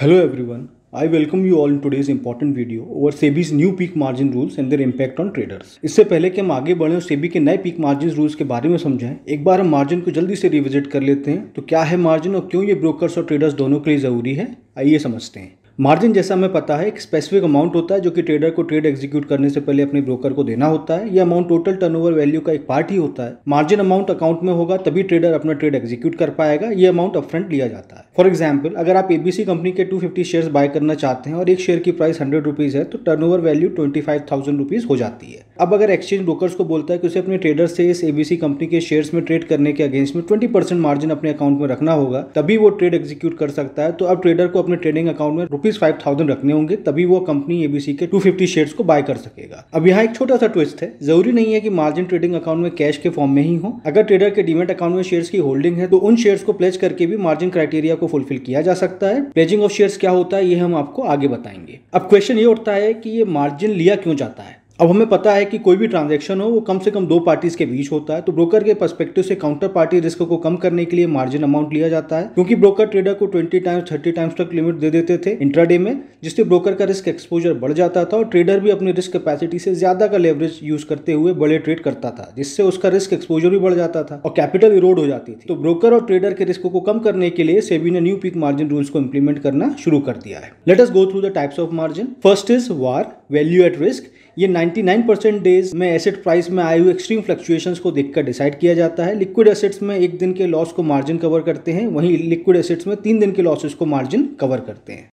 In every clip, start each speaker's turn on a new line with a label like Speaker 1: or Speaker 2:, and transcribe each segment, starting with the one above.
Speaker 1: Hello everyone, I welcome you all in today's important video over SEBI's new peak margin rules and their impact on traders. इससे पहले कि हम आगे बढ़ें और SEBI के नए peak margin rules के बारे में समझाएं, एक बार हम मार्जिन को जल्दी से रिविजिट कर लेते हैं तो क्या है मार्जिन और क्यों ये ब्रोकर्स और ट्रेडर्स दोनों के लिए ज़रूरी है आइए समझते हैं मार्जिन जैसा हमें पता है एक स्पेसिफिक अमाउंट होता है जो कि ट्रेडर को ट्रेड एग्जीक्यूट करने से पहले अपने ब्रोकर को देना होता है यह अमाउंट टोटल टर्नओवर वैल्यू का एक पार्ट ही होता है मार्जिन अमाउंट अकाउंट में होगा तभी ट्रेडर अपना ट्रेड एग्जीक्यूट कर पाएगा यह अमाउंट अपफ्रंट लिया जाता है फॉर एग्जाम्पल अगर आप एबीसी कंपनी के टू फिफ्टी शेयर बाय करना चाहते हैं और एक शेयर की प्राइस हंड्रेड रुपीज है तो turn value twenty five thousand rupees हो जाती है अब अगर एक्सचेंज ब्रोकर्स को बोलता है कि उसे अपने ट्रेडर से इस एबीसी कंपनी के शेयर्स में ट्रेड करने के अगेंस्ट में ट्वेंटी परसेंट मार्जिन अपने अकाउंट में रखना होगा तभी वो ट्रेड एग्जीक्यूट कर सकता है तो अब ट्रेडर को अपने ट्रेडिंग अकाउंट में रुपीज़ फाइव थाउजेंड रखने होंगे तभी वो कंपनी एबीसी के टू फिफ्टी शेयर को बाय कर सकेगा अब यहाँ एक छोटा सा ट्विस्ट है जरूरी नहीं है कि मार्जिन ट्रेडिंग अकाउंट में कैश के फॉर्म में ही हो अगर ट्रेडर के डिमेट अकाउंट में शेयर की होल्डिंग है तो उन शेयर को प्लेज करके भी मार्जिन क्राइटेरिया को फुलफिल किया जा सकता है प्लेजिंग ऑफ शेयर क्या होता है ये हम आपको आगे बताएंगे अब क्वेश्चन ये उठता है कि ये मार्जिन लिया क्यों जाता है अब हमें पता है कि कोई भी ट्रांजैक्शन हो वो कम से कम दो पार्टीज के बीच होता है तो ब्रोकर के पर्सपेक्टिव से काउंटर पार्टी रिस्क को कम करने के लिए मार्जिन अमाउंट लिया जाता है क्योंकि ब्रोकर ट्रेडर को 20 टाइम्स 30 टाइम्स तक लिमिट दे देते थे इंट्राडे में जिससे ब्रोकर का रिस्क एक्सपोजर बढ़ जाता था और ट्रेडर भी अपनी रिस्क कैपेसिटी से ज्यादा का लेवरेज यूज करते हुए बड़े ट्रेड करता था जिससे उसका रिस्क एक्सपोजर भी बढ़ जाता था और कैपिटल इरोड हो जाती थी तो ब्रोकर और ट्रेडर के रिस्क को कम करने के लिए सेबी ने न्यू पीक मार्जिन रूल्स को इम्प्लीमेंट करना शुरू कर दिया है let us go through the types of margin first is VaR value at risk ये 99 परसेंट डेज में एसेट प्राइस में आए हुए एक्सट्रीम फ्लक्चुएशंस को देखकर डिसाइड किया जाता है लिक्विड एसेट्स में एक दिन के लॉस को मार्जिन कवर करते हैं वहीं लिक्विड एसेट्स में तीन दिन के लॉसेस को मार्जिन कवर करते हैं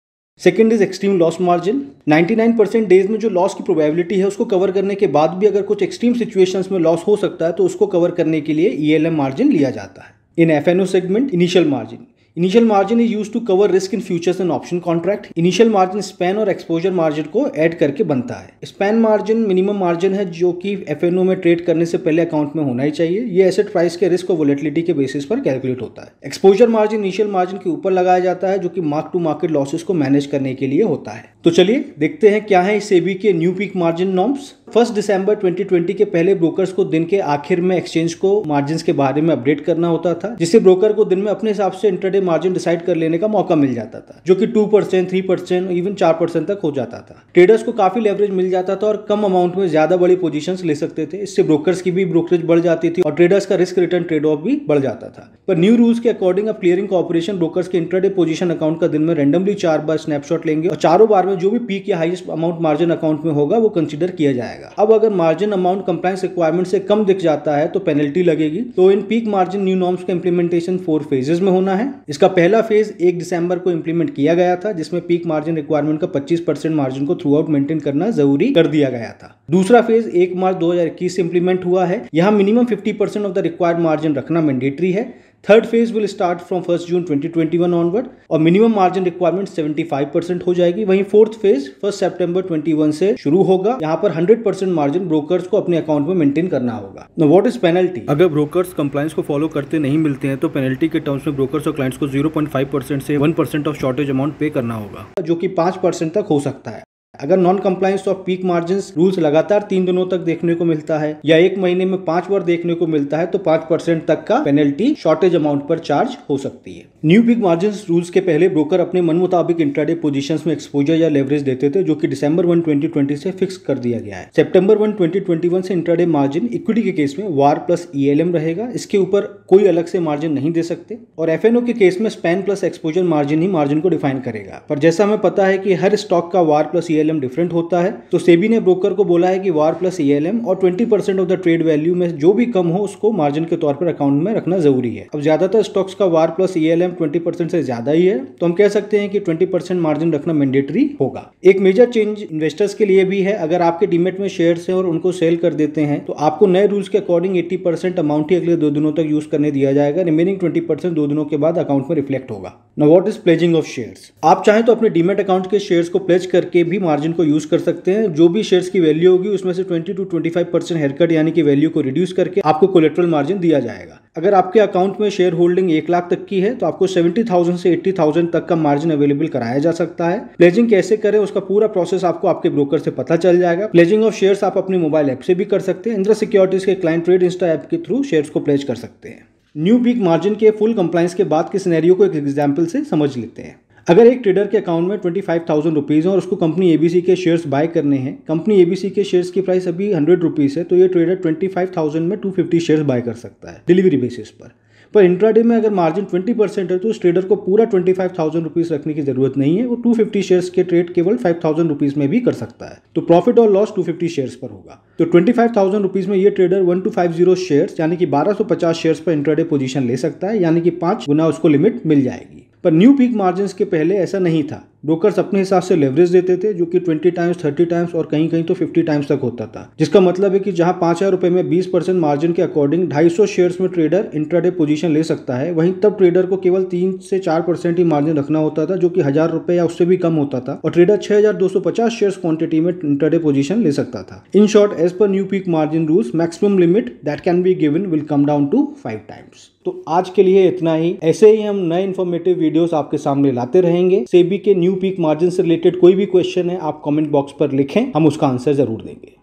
Speaker 1: second is extreme loss margin 99 परसेंट डेज में जो लॉस की प्रोबेबिलिटी है उसको कवर करने के बाद भी अगर कुछ एक्सट्रीम सिचुएशंस में लॉस हो सकता है तो उसको कवर करने के लिए ई e मार्जिन लिया जाता है in F segment initial margin initial margin is use to cover risk in futures and option contract initial margin span और एक्सपोजर मार्जिन को ऐड करके बनता है स्पैन मार्जिन मिनिमम मार्जिन है जो कि एफ में ट्रेड करने से पहले अकाउंट में होना ही चाहिए ये एसेट प्राइस के रिस्क और वोलेटिलिटी के बेसिस पर कैलकुलेट होता है एक्सपोजर मार्जिन इनिशियल मार्जिन के ऊपर लगाया जाता है जो कि मार्क टू मार्केट लॉसेस को मैनेज करने के लिए होता है तो चलिए देखते हैं क्या है इस सेबी के new peak margin norms first दिसंबर 2020 के पहले ब्रोकर्स को दिन के आखिर में एक्सचेंज को मार्जिन के बारे में अपडेट करना होता था जिससे ब्रोकर को दिन में अपने हिसाब से इंटरडे मार्जिन डिसाइड कर लेने का मौका मिल जाता था जो कि two percent three percent even चार परसेंट तक हो जाता था ट्रेडर्स को काफी लेवरेज मिल जाता था और कम अमाउंट में ज्यादा बड़ी पोजिशन ले सकते थे इससे ब्रोकर्स की भी ब्रोकरेज बढ़ जाती थी और ट्रेडर्स का रिस्क रिटर्न ट्रेड ऑफ भी बढ़ जाता था पर न्यू रूल्स के अकॉर्डिंग अब क्लियरिंग ऑपरेशन ब्रोकर्स के इंटरडे पोजिशन अकाउंट का दिन में रेंडमली चार बार स्नैपशॉट लेंगे और चारों बार में जो भी पीक या हाईएस्ट अमाउंट मार्जिन अकाउंट में होगा वो कंसिडर किया जाएगा जाएगा अब अगर मार्जिन अमाउंट कंप्लाइंस रिक्वायरमेंट से कम दिख जाता है तो पेनल्टी लगेगी तो इन पीक मार्जिन न्यू नॉर्म्स का इंप्लीमेंटेशन फोर फेजेस में होना है इसका पहला फेज एक दिसंबर को इंप्लीमेंट किया गया था जिसमें पीक मार्जिन रिक्वायरमेंट का पच्चीस मार्जिन को थ्रू आउट मेंटेन करना जरूरी कर दिया गया था दूसरा फेज एक मार्च दो से इंप्लीमेंट हुआ है यहाँ minimum fifty of the required margin रखना मैंडेटरी है third phase will start from first June 2021 onward और मिनिमम मार्जिन रिक्वायरमेंट 75 परसेंट हो जाएगी वहीं फोर्थ फेज फर्स्ट सितंबर 21 से शुरू होगा यहाँ पर 100 परसेंट मार्जिन ब्रोकर्स को अपने अकाउंट में मेंटेन करना होगा व्हाट इज पेनल्टी अगर ब्रोकर्स कंप्लाइंस को फॉलो करते नहीं मिलते हैं तो पेनल्टी के टर्म्स में ब्रोकर्स और क्लाइंट्स को जीरो पॉइंट फाइव परसेंट से one percent of shortage amount pay करना होगा जो की पांच परसेंट तक हो सकता है अगर non compliance of peak margin rules लगातार तीन दिनों तक देखने को मिलता है या एक महीने में पांच बार देखने को मिलता है तो पांच परसेंट तक का पेनल्टी शॉर्टेज अमाउंट पर चार्ज हो सकती है न्यू पीक मार्जिन रूल्स के पहले ब्रोकर अपने मन मुताबिक इंट्राडे पोजिशन में एक्सपोजर या लेवरेज देते थे जो कि दिसंबर वन ट्वेंटी से फिक्स कर दिया गया है सेप्टेम्बर वन ट्वेंटी से इंट्राडे मार्जिन इक्विटी के केस में वार प्लस ई रहेगा इसके ऊपर कोई अलग से मार्जिन नहीं दे सकते और एफ के केस में स्पेन प्लस एक्सपोजर मार्जिन ही मार्जिन को डिफाइन करेगा पर जैसा हमें पता है कि हर स्टॉक का VaR plus E ELM different होता है तो सेबी ने ब्रोकर को बोला है कि वार प्लस ईएलएम और 20 percent of the trade value में जो भी कम हो उसको मार्जिन के तौर पर अकाउंट में रखना जरूरी है अब ज्यादातर स्टॉक्स का वार प्लस ईएलएम 20 परसेंट से ज्यादा ही है तो हम कह सकते हैं कि ट्वेंटी परसेंट मार्जिन रखना मैंडेटरी होगा एक मेजर चेंज इन्वेस्टर्स के लिए भी है अगर आपके डीमेट में शेयर है और उनको सेल कर देते हैं तो आपको नए रूल्स के अकॉर्डिंग एट्टी अमाउंट ही अगले दो दिनों तक यूज करने दिया जाएगा रिमेनिंग ट्वेंटी दो दिनों के बाद अकाउंट में रिफ्लेक्ट होगा ना what is pledging of shares आप चाहें तो अपने डीमेट अकाउंट के शेयर्स को प्लेज करके भी मार्जिन को यूज कर सकते हैं जो भी शेयर्स की वैल्यू होगी उसमें से 20 टू 25 परसेंट हेयरकट यानी कि वैल्यू को रिड्यूस करके आपको कोलेट्रल मार्जिन दिया जाएगा अगर आपके अकाउंट में शेयर होल्डिंग एक लाख तक की है तो आपको सेवेंटी थाउजेंड से एट्टी थाउजेंड तक का मार्जिन अवेलेबल कराया जा सकता है प्लेजिंग कैसे करें उसका पूरा प्रोसेस आपको आपके ब्रोकर से पता चल जाएगा प्लेजिंग ऑफ शेयर्स आप अपने मोबाइल ऐप से भी कर सकते हैं इंद्र सिक्योरिटीज के क्लाइंट ट्रेड इंस्टा ऐप के थ्रू शेयर्स को प्लेज कर सकते हैं न्यू पीक मार्जिन के फुल कंप्लाइंस के बाद के सिनेरियो को एक एग्जाम्पल से समझ लेते हैं अगर एक ट्रेडर के अकाउंट में ट्वेंटी फाइव थाउजेंड रुपीज़ हैं और उसको कंपनी एबीसी के शेयर्स बाय करने हैं कंपनी एबीसी के शेयर्स की प्राइस अभी हंड्रेड रुपीज़ है तो ये ट्रेडर ट्वेंटी फाइव थाउजेंड में टू फिफ्टी शेयर्स बाय कर सकता है डिलीवरी बेसिस पर पर इंट्राडे में अगर मार्जिन ट्वेंटी परसेंट है तो उस ट्रेडर को पूरा ट्वेंटी फाइव थाउजेंड रुपीज़ रखने की जरूरत नहीं है वो टू फिफ्टी शेयर्स के ट्रेड केवल फाइव थाउजेंड रुपीज़ में भी कर सकता है तो प्रॉफिट और लॉस टू फिफ्टी शेयर्स पर होगा तो ट्वेंटी फाइव थाउजेंड रुपीज़ में ये trader one two five zero shares यानी कि बारह सौ पचास शेयर्स पर इंट्राडे पोजीशन ले सकता है यानी कि पांच गुना उसको लिमिट मिल जाएगी पर न्यू पीक मार्जिन के पहले ऐसा नहीं था ब्रोकर्स अपने हिसाब से लेवरेज देते थे जो कि 20 टाइम्स 30 टाइम्स और कहीं कहीं तो 50 टाइम्स तक होता था जिसका मतलब है कि जहां पाँच हज़ार रुपये में 20 परसेंट मार्जिन के अकॉर्डिंग 250 शेयर्स में ट्रेडर इंट्राडे पोजीशन ले सकता है वहीं तब ट्रेडर को केवल तीन से चार परसेंट ही मार्जिन रखना होता था जो कि हज़ार रुपये या उससे भी कम होता था और ट्रेडर छः शेयर्स क्वांटिटी में इंट्राडे पोजीशन ले सकता था इन शॉर्ट एज पर new peak margin rules maximum limit that can be given will come down to five times तो आज के लिए इतना ही ऐसे ही हम नए इन्फॉर्मेटिव वीडियोस आपके सामने लाते रहेंगे सेबी के न्यू न्यू पीक मार्जिन से रिलेटेड कोई भी क्वेश्चन है आप कमेंट बॉक्स पर लिखें हम उसका आंसर ज़रूर देंगे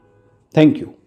Speaker 1: थैंक यू